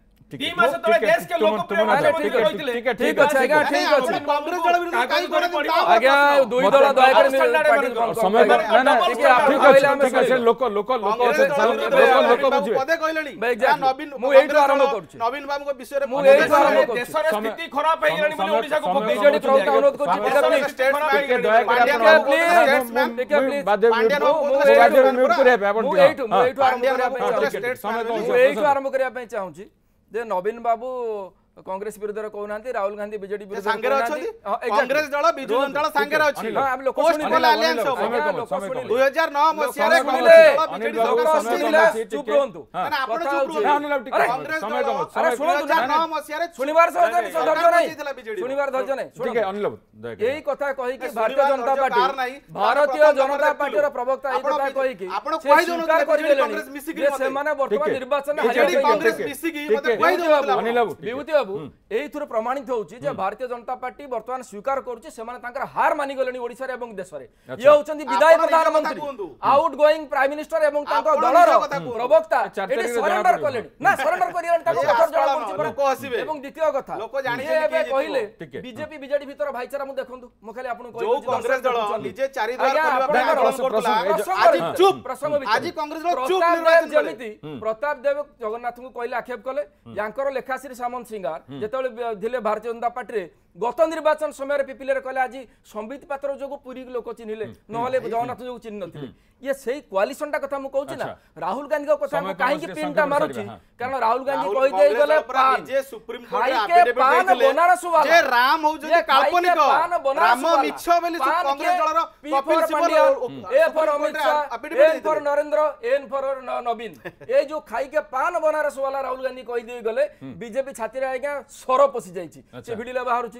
ଦୁଇ ଅଛି ଆଜ୍ଞା ଠିକ ଅଛି କହିଲେ ଆମେ ଲୋକ ନବୀନ ମୁଁ ଏଇଠୁ ଆରମ୍ଭ କରୁଛି ନବୀନ ବାବୁଙ୍କ ବିଷୟରେ ମୁଁ ଏଇଠୁ ଆରମ୍ଭ କରୁଛି ଦେଶର ସ୍ଥିତି ଖରାପ ହେଇଗଲାଣି ଏଇଠୁ ମୁଁ ଏଇଠୁ ଆରମ୍ଭ ଚାହୁଁଛି ଏଇଠୁ ଆରମ୍ଭ କରିବା ପାଇଁ ଚାହୁଁଛି যে নবীন বাবু কংগ্রেস বিরুদ্ধে কৌনা রাহুল গান্ধী বিজেডি কংগ্রেস দল বিজু জনতা সাঙ্গের অছি কোস্টল আলিয়ান্স দুই হাজার নয় মশিয়ারে চুপ রহন্তু এই কথা কহিকি ভারতীয় জনতা পার্টি ভারতীয় জনতা পার্টির প্রবক্তা এই কথা কহিকি স্বীকার করিদেলেনি সেমানে বর্তমান নির্বাচন হারিয়ে গেছে বিভূতি বাবু এইথর প্রমাণিত হচ্ছে যে ভারতীয় জনতা পার্টি বর্তমান স্বীকার করছে সেমানে তাঙ্কর হার মানি গলেনি ওড়িশার এবং দেশরে ইয়ে হচ্ছেন্তি বিদায়ী প্রধানমন্ত্রী আউট গোয়িং প্রাইম মিনিস্টার এবং তাঙ্ক দলর প্রবক্তা এটি সরেন্ডার না সরেন্ডার করিলেন এবং দ্বিতীয় কথা লোক জানিছে বিজেপি ভিতর ভাইচারা মু দেখন্তু মু খালি আপনু কইছি যে কংগ্রেস দল নিজে চারি দ্বার করিবা ଯେମିତି ପ୍ରତାପ ଦେବ ଜଗନ୍ନାଥଙ୍କୁ କହିଲେ ଆକ୍ଷେପ କଲେ ୟାଙ୍କର ଲେଖାଶ୍ରୀ ସାମନ୍ତ ସିଂହା ସର୍ଦ୍ଦାର ଯେତେବେଳେ ଥିଲେ ଭାରତୀୟ ଜନତା ପାର୍ଟିରେ গত নির্বাচন সময়ের পিপিলের কলে আজ সম্বিত পাত্র যোগ পুরী লোক চিহ্নিলে নহলে জগন্নাথ যোগ চিহ্নি নথিলে ইয়ে সেই কোয়ালিশনটা কথা মু কହୁଛି না রাহুল গান্ধীଙ୍କ কথা মু কাহিকি পিনটা মারুছি কারণ রাহুল গান্ধী কই দেই গলে পান যে সুপ্রিম কোর্টে আপিডেভিট বনারস ওয়ালা যে রাম হউଛନ୍ତି কাল্পনিক রাম মিছ বলি কংগ্রেস দলর Kapil Sibal A for Amit Shah A for Narendra N for নবীন এই যে খাইকে পান বনারস ওয়ালা রাহুল গান্ধী কই দেই গলে বিজেপি ছাতিরে আজ্ঞা সর পসি যাইছি সে ভিডিও বাহারুছি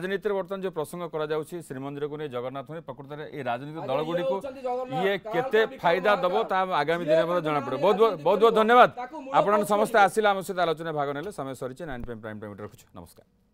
রাজনীতির বর্তমান যে প্রসঙ্গ করা যাচ্ছে শ্রীমন্দির নিয়ে জগন্নাথ প্রকৃত এই রাজনৈতিক দলগুড়ি ইয়ে কেতে ফাইদা দেব তা আগামী দিনে মধ্যে জনাপড়ে বহুত বহুত ধন্যবাদ আপনার সমস্ত আসলে আমার সহ আলোচনায় ভাগ নেলে সময় সরিছে নাইন প্রাইম প্রাইম টাইম রাখুছি নমস্কার